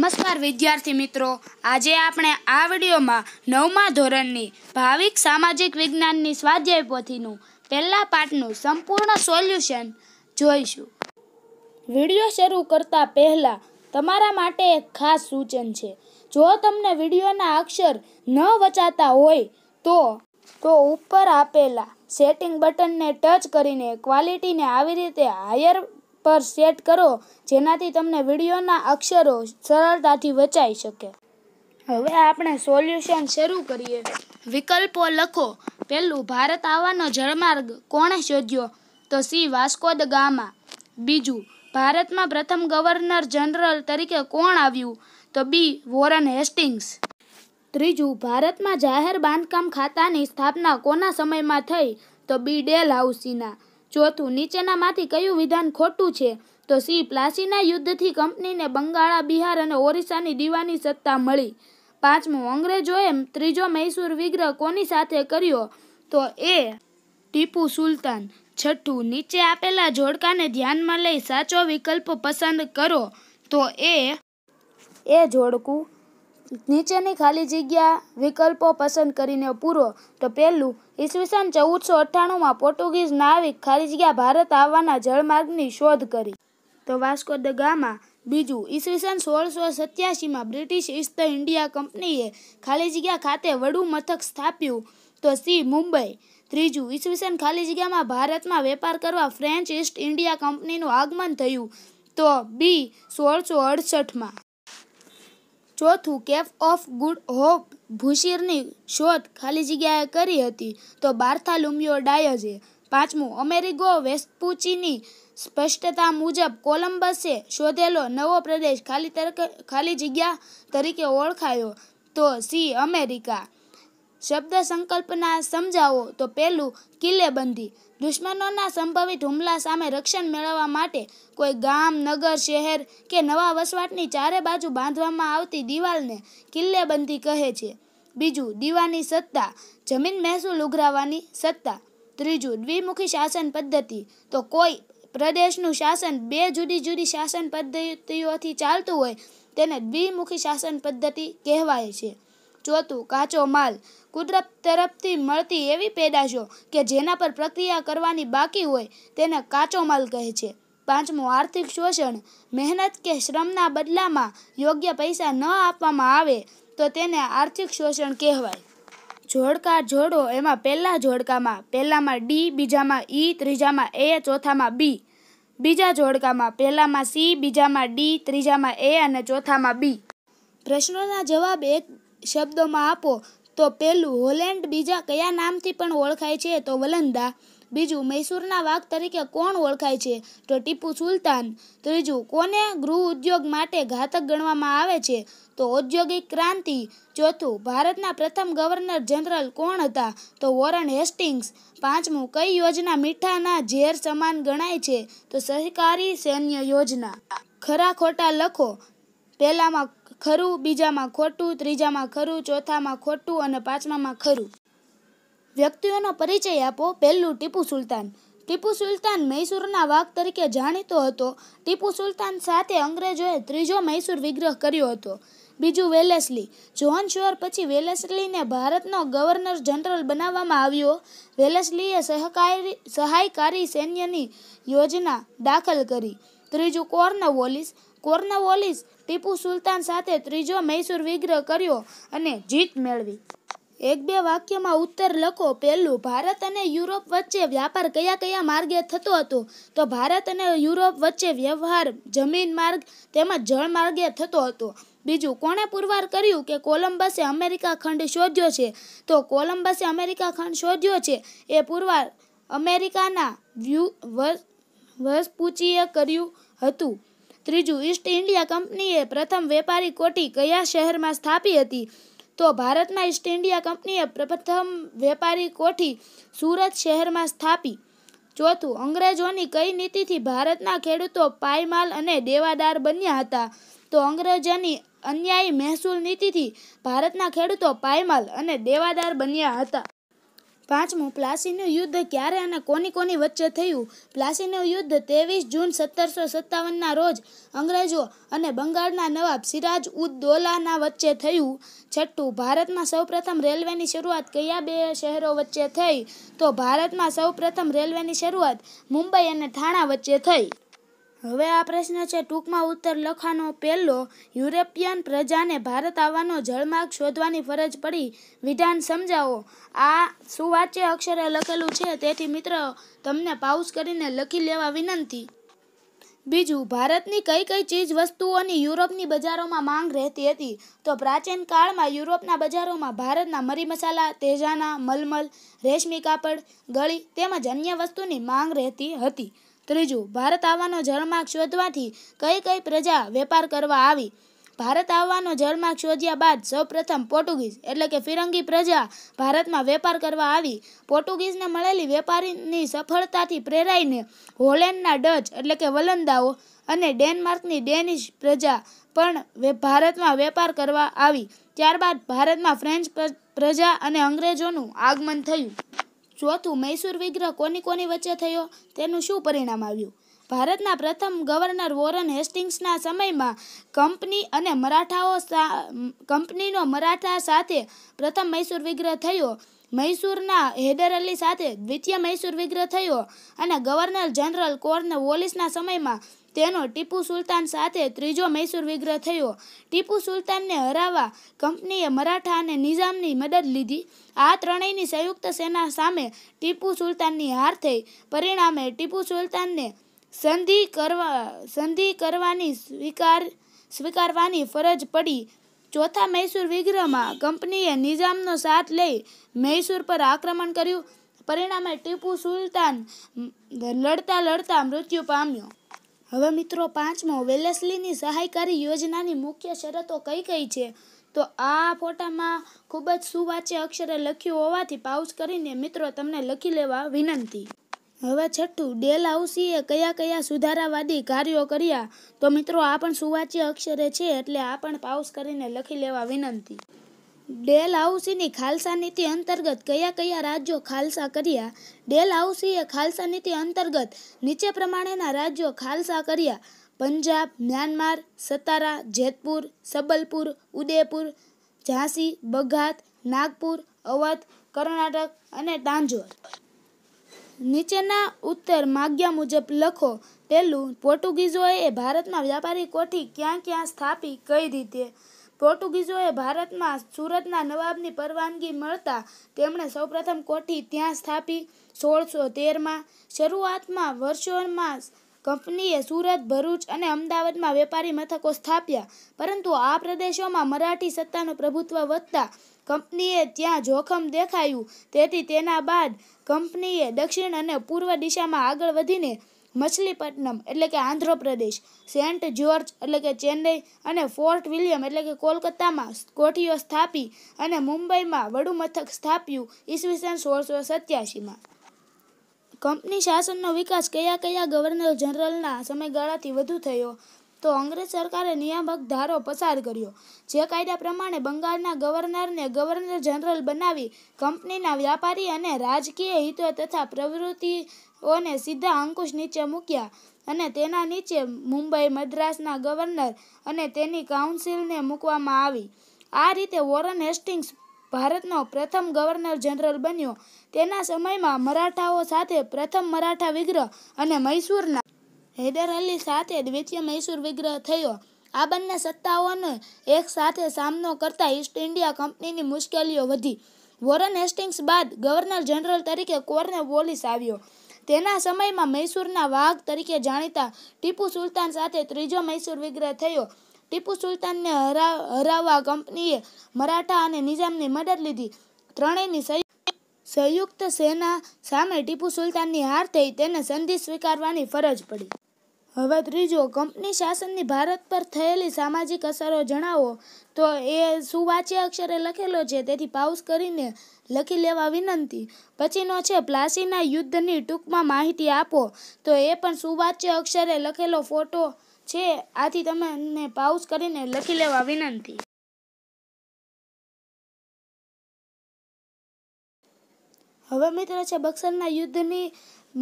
નમસ્કાર વિદ્યાર્થી મિત્રો આજે આપણે આ વિડીયોમાં નવમા ધોરણની ભાવિક સામાજિક વિજ્ઞાનની સ્વાધ્યાય પોથીનું પહેલા પાઠનું સંપૂર્ણ સોલ્યુશન જોઈશું વિડીયો શરૂ કરતા પહેલાં તમારા માટે એક ખાસ સૂચન છે જો તમને વિડીયોના અક્ષર ન વચાતા હોય તો તો ઉપર આપેલા સેટિંગ બટનને ટચ કરીને ક્વોલિટીને આવી રીતે હાયર પર સેટ કરો જેનાથી તમને વિડીયોના અક્ષરો સરળતાથી વચાઈ શકે હવે આપણે સોલ્યુશન શરૂ કરીએ વિકલ્પો લખો પહેલું ભારત આવવાનો જળમાર્ગ કોણે શોધ્યો તો સી વાસ્કો દ ગામા બીજું ભારતમાં પ્રથમ ગવર્નર જનરલ તરીકે કોણ આવ્યું તો બી વોરન હેસ્ટિંગ્સ ત્રીજું ભારતમાં જાહેર બાંધકામ ખાતાની સ્થાપના કોના સમયમાં થઈ તો બી ડેલ હાઉસીના ચોથું નીચેનામાંથી કયું વિધાન ખોટું છે તો સિંહ પ્લાસીના યુદ્ધથી કંપનીને બંગાળા બિહાર અને ઓરિસ્સાની દીવાની સત્તા મળી પાંચમું અંગ્રેજોએ ત્રીજો મૈસૂર વિગ્રહ કોની સાથે કર્યો તો એ ટીપુ સુલતાન છઠ્ઠું નીચે આપેલા જોડકાને ધ્યાનમાં લઈ સાચો વિકલ્પ પસંદ કરો તો એ એ જોડકું નીચેની ખાલી જગ્યા વિકલ્પો પસંદ કરીને પૂરો તો પહેલું ઈસવીસન ચૌદસો અઠ્ઠાણુંમાં પોર્ટુગીઝ નાવિક ખાલી જગ્યા ભારત આવવાના જળમાર્ગની શોધ કરી તો વાસ્કો દ ગામા બીજું ઈસવીસન સોળસો સત્યાસીમાં બ્રિટિશ ઈસ્ટ ઇન્ડિયા કંપનીએ ખાલી જગ્યા ખાતે વડું મથક સ્થાપ્યું તો સી મુંબઈ ત્રીજું ઈસવીસન ખાલી જગ્યામાં ભારતમાં વેપાર કરવા ફ્રેન્ચ ઈસ્ટ ઇન્ડિયા કંપનીનું આગમન થયું તો બી સોળસો અડસઠમાં ચોથું કેફ ઓફ ગુડ હોપ ભૂશીરની શોધ ખાલી જગ્યાએ કરી હતી તો બાર્થાલુમિયો ડાયઝે પાંચમું અમેરિગો વેસ્પુચીની સ્પષ્ટતા મુજબ કોલંબસે શોધેલો નવો પ્રદેશ ખાલી તરક ખાલી જગ્યા તરીકે ઓળખાયો તો સી અમેરિકા શબ્દ સંકલ્પના સમજાવો તો પહેલું કિલ્લેબંધી દુશ્મનોના સંભવિત હુમલા સામે રક્ષણ મેળવવા માટે કોઈ ગામ નગર શહેર કે નવા વસવાટની ચારે બાજુ બાંધવામાં આવતી દિવાલને કિલ્લેબંધી કહે છે બીજું દીવાની સત્તા જમીન મહેસૂલ ઉઘરાવાની સત્તા ત્રીજું દ્વિમુખી શાસન પદ્ધતિ તો કોઈ પ્રદેશનું શાસન બે જુદી જુદી શાસન પદ્ધતિઓથી ચાલતું હોય તેને દ્વિમુખી શાસન પદ્ધતિ કહેવાય છે ચોથું કાચો માલ કુદરત તરફથી મળતી એવી પેદાશો કે જેના પર પ્રક્રિયા કરવાની બાકી હોય તેને કાચો માલ કહે છે પાંચમું આર્થિક શોષણ મહેનત કે શ્રમના બદલામાં યોગ્ય પૈસા ન આપવામાં આવે તો તેને આર્થિક શોષણ કહેવાય જોડકા જોડો એમાં પહેલા જોડકામાં પહેલામાં ડી બીજામાં ઈ ત્રીજામાં એ ચોથામાં બી બીજા જોડકામાં પહેલામાં સી બીજામાં ડી ત્રીજામાં એ અને ચોથામાં બી પ્રશ્નોના જવાબ એક શબ્દોમાં આપો તો પેલું હોલેન્ડ બીજા કયા નામથી પણ ઓળખાય છે તો વલંદા બીજું મૈસૂરના વાઘ તરીકે કોણ ઓળખાય છે તો ટીપુ સુલતાન ત્રીજું કોને ગૃહ ઉદ્યોગ માટે ઘાતક ગણવામાં આવે છે તો ઔદ્યોગિક ક્રાંતિ ચોથું ભારતના પ્રથમ ગવર્નર જનરલ કોણ હતા તો વોરન હેસ્ટિંગ્સ પાંચમું કઈ યોજના મીઠાના ઝેર સમાન ગણાય છે તો સહકારી સૈન્ય યોજના ખરા ખોટા લખો પહેલામાં ખરું બીજામાં ખોટું ત્રીજામાં ખરું ચોથામાં ખોટું અને પાંચમામાં ખરું વ્યક્તિઓનો પરિચય આપો પહેલું ટીપુ સુલતાન ટીપુ સુલતાન મૈસૂરના વાઘ તરીકે જાણીતો હતો ટીપુ સુલતાન સાથે અંગ્રેજોએ ત્રીજો મૈસૂર વિગ્રહ કર્યો હતો બીજું વેલેસલી જોન શોર પછી વેલેસલીને ભારતનો ગવર્નર જનરલ બનાવવામાં આવ્યો વેલેસલીએ સહકારી સહાયકારી સૈન્યની યોજના દાખલ કરી ત્રીજું કોર્નવોલિસ કોર્નવોલિસ ટીપુ સુલતાન સાથે ત્રીજો મૈસૂર વિગ્રહ કર્યો અને જીત મેળવી એક બે વાક્યમાં ઉત્તર લખો પહેલું ભારત અને યુરોપ વચ્ચે વ્યાપાર કયા કયા માર્ગે થતો હતો તો ભારત અને યુરોપ વચ્ચે વ્યવહાર જમીન માર્ગ તેમજ જળ માર્ગે થતો હતો બીજું કોણે પુરવાર કર્યું કે કોલંબસે અમેરિકા ખંડ શોધ્યો છે તો કોલંબસે અમેરિકા ખંડ શોધ્યો છે એ પુરવાર અમેરિકાના વ્યૂ વસ્પુચીએ કર્યું હતું ત્રીજું ઈસ્ટ ઇન્ડિયા કંપનીએ પ્રથમ વેપારી કોઠી કયા શહેરમાં સ્થાપી હતી તો ભારતમાં ઈસ્ટ ઇન્ડિયા કંપનીએ પ્રથમ વેપારી કોઠી સુરત શહેરમાં સ્થાપી ચોથું અંગ્રેજોની કઈ નીતિથી ભારતના ખેડૂતો પાયમાલ અને દેવાદાર બન્યા હતા તો અંગ્રેજોની અન્યાયી મહેસૂલ નીતિથી ભારતના ખેડૂતો પાયમાલ અને દેવાદાર બન્યા હતા પાંચમું પ્લાસીનું યુદ્ધ ક્યારે અને કોની કોની વચ્ચે થયું પ્લાસીનું યુદ્ધ ત્રેવીસ જૂન સત્તરસો સત્તાવનના રોજ અંગ્રેજો અને બંગાળના નવાબ સિરાજ ઉદ દૌલાના વચ્ચે થયું છઠ્ઠું ભારતમાં સૌપ્રથમ રેલવેની શરૂઆત કયા બે શહેરો વચ્ચે થઈ તો ભારતમાં સૌપ્રથમ રેલવેની શરૂઆત મુંબઈ અને થાણા વચ્ચે થઈ હવે આ પ્રશ્ન છે ટૂંકમાં ઉત્તર લખવાનો પહેલો યુરોપિયન પ્રજાને ભારત આવવાનો જળમાર્ગ શોધવાની ફરજ પડી વિધાન સમજાવો આ સુવાચ્ય અક્ષરે લખેલું છે તેથી મિત્ર તમને પાઉસ કરીને લખી લેવા વિનંતી બીજું ભારતની કઈ કઈ ચીજ વસ્તુઓની યુરોપની બજારોમાં માંગ રહેતી હતી તો પ્રાચીન કાળમાં યુરોપના બજારોમાં ભારતના મરી મસાલા તેજાના મલમલ રેશમી કાપડ ગળી તેમજ અન્ય વસ્તુની માંગ રહેતી હતી ત્રીજું ભારત આવવાનો જળમાર્ગ શોધવાથી કઈ કઈ પ્રજા વેપાર કરવા આવી ભારત આવવાનો જળમાર્ગ શોધ્યા બાદ સૌપ્રથમ પોર્ટુગીઝ એટલે કે ફિરંગી પ્રજા ભારતમાં વેપાર કરવા આવી પોર્ટુગીઝને મળેલી વેપારીની સફળતાથી પ્રેરાઈને હોલેન્ડના ડચ એટલે કે વલંદાઓ અને ડેનમાર્કની ડેનિશ પ્રજા પણ ભારતમાં વેપાર કરવા આવી ત્યારબાદ ભારતમાં ફ્રેન્ચ પ્રજા અને અંગ્રેજોનું આગમન થયું ચોથું મૈસૂર વિગ્રહ કોની કોની વચ્ચે થયો તેનું શું પરિણામ આવ્યું ભારતના પ્રથમ ગવર્નર વોરન હેસ્ટિંગ્સના સમયમાં કંપની અને મરાઠાઓ કંપનીનો મરાઠા સાથે પ્રથમ મૈસૂર વિગ્રહ થયો મૈસૂરના હેદર અલી સાથે દ્વિતીય મૈસૂર વિગ્રહ થયો અને ગવર્નર જનરલ કોર્ન વોલિસના સમયમાં તેનો ટીપુ સુલતાન સાથે ત્રીજો મૈસૂર વિગ્રહ થયો ટીપુ સુલતાનને હરાવવા કંપનીએ મરાઠા અને નિઝામની મદદ લીધી આ ત્રણેયની સંયુક્ત સેના સામે ટીપુ સુલતાનની હાર થઈ પરિણામે ટીપુ સુલતાનને સંધિ કરવા સંધિ કરવાની સ્વીકાર સ્વીકારવાની ફરજ પડી ચોથા મૈસૂર વિગ્રહમાં કંપનીએ નિઝામનો સાથ લઈ મૈસૂર પર આક્રમણ કર્યું પરિણામે ટીપુ સુલતાન લડતા લડતા મૃત્યુ પામ્યો હવે મિત્રો પાંચમો વેલેસલીની સહાયકારી યોજનાની મુખ્ય શરતો કઈ કઈ છે તો આ ફોટામાં ખૂબ જ સુવાચ્ય અક્ષરે લખ્યું હોવાથી પાઉચ કરીને મિત્રો તમને લખી લેવા વિનંતી હવે છઠ્ઠું ડેલ હાઉસીએ કયા કયા સુધારાવાદી કાર્યો કર્યા તો મિત્રો આ પણ સુવાચ્ય અક્ષરે છે એટલે આ પણ પાઉસ કરીને લખી લેવા વિનંતી ડેલ હાઉસીની ખાલસા નીતિ અંતર્ગત કયા કયા રાજ્યો ખાલસા કર્યા ડેલ હાઉસીએ ખાલસા નીતિ અંતર્ગત નીચે પ્રમાણેના રાજ્યો ખાલસા કર્યા પંજાબ મ્યાનમાર સતારા જેતપુર સબલપુર ઉદયપુર ઝાંસી બઘાત નાગપુર અવધ કર્ણાટક અને તાંજોર નીચેના ઉત્તર માગ્યા મુજબ લખો પહેલું પોર્ટુગીઝોએ ભારતમાં વ્યાપારી કોઠી ક્યાં ક્યાં સ્થાપી કઈ રીતે પોર્ટુગીઝોએ ભારતમાં સુરતના નવાબની પરવાનગી મળતા તેમણે સૌપ્રથમ કોઠી ત્યાં સ્થાપી સોળસો તેરમાં શરૂઆતમાં વર્ષોમાં કંપનીએ સુરત ભરૂચ અને અમદાવાદમાં વેપારી મથકો સ્થાપ્યા પરંતુ આ પ્રદેશોમાં મરાઠી સત્તાનું પ્રભુત્વ વધતા કંપનીએ ત્યાં જોખમ દેખાયું તેથી તેના બાદ કંપનીએ દક્ષિણ અને પૂર્વ દિશામાં આગળ વધીને મછલીપટ્ટનમ એટલે કે આંધ્રપ્રદેશ સેન્ટ જ્યોર્જ એટલે કે ચેન્નઈ અને ફોર્ટ વિલિયમ એટલે કે કોલકાતામાં કોઠીઓ સ્થાપી અને મુંબઈમાં વડુમથક સ્થાપ્યું ઈસવીસન સોળસો સત્યાસીમાં કંપની શાસનનો વિકાસ કયા કયા ગવર્નર જનરલના સમયગાળાથી વધુ થયો તો અંગ્રેજ સરકારે નિયામક ધારો પસાર કર્યો જે કાયદા પ્રમાણે બંગાળના ગવર્નરને ગવર્નર જનરલ બનાવી કંપનીના વ્યાપારી અને રાજકીય હિતો તથા પ્રવૃત્તિ ઓને સીધા અંકુશ નીચે મૂક્યા અને તેના નીચે મુંબઈ મદ્રાસના ગવર્નર અને તેની કાઉન્સિલને મૂકવામાં આવી આ રીતે વોરન હેસ્ટિંગ્સ ભારતનો પ્રથમ ગવર્નર જનરલ બન્યો તેના સમયમાં મરાઠાઓ સાથે પ્રથમ મરાઠા વિગ્રહ અને મૈસૂરના હૈદર અલી સાથે દ્વિતીય મૈસૂર વિગ્રહ થયો આ બંને સત્તાઓનો એક સાથે સામનો કરતા ઈસ્ટ ઇન્ડિયા કંપનીની મુશ્કેલીઓ વધી વોરન હેસ્ટિંગ્સ બાદ ગવર્નર જનરલ તરીકે કોર્ને વોલિસ આવ્યો તેના સમયમાં મૈસૂરના વાઘ તરીકે જાણીતા ટીપુ સુલતાન સાથે ત્રીજો મૈસૂર વિગ્રહ થયો ટીપુ સુલતાનને હરાવવા કંપનીએ મરાઠા અને નિઝામની મદદ લીધી ત્રણેયની સંયુક્ત સેના સામે ટીપુ સુલતાનની હાર થઈ તેને સંધિ સ્વીકારવાની ફરજ પડી હવે ત્રીજો કંપની શાસનની ભારત પર થયેલી સામાજિક અસરો જણાવો તો એ સુવાચ્ય અક્ષરે લખેલો છે તેથી પાઉસ કરીને લખી લેવા વિનંતી પછીનો છે પ્લાસીના યુદ્ધની ટૂંકમાં માહિતી આપો તો એ પણ સુવાચ્ય અક્ષરે લખેલો ફોટો છે આથી તમને પાઉસ કરીને લખી લેવા વિનંતી હવે મિત્ર છે બક્સરના યુદ્ધની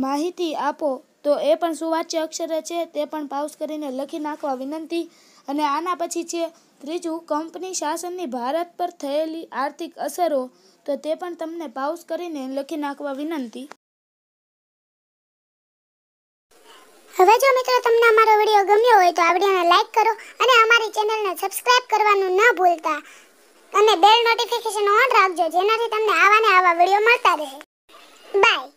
માહિતી આપો તો એ પણ સુવાચ્ય અક્ષરે છે તે પણ પાઉસ કરીને લખી નાખવા વિનંતી અને આના પછી છે ત્રીજું કંપની શાસનની ભારત પર થયેલી આર્થિક અસરો તો તે પણ તમને પાઉસ કરીને લખી નાખવા વિનંતી હવે જો મિત્રો તમને અમારો વિડીયો ગમ્યો હોય તો આ વિડીયોને લાઈક કરો અને અમારી ચેનલને સબસ્ક્રાઇબ કરવાનું ન ભૂલતા અને બેલ નોટિફિકેશન ઓન રાખજો જેનાથી તમને આવા ને આવા વિડીયો મળતા રહે બાય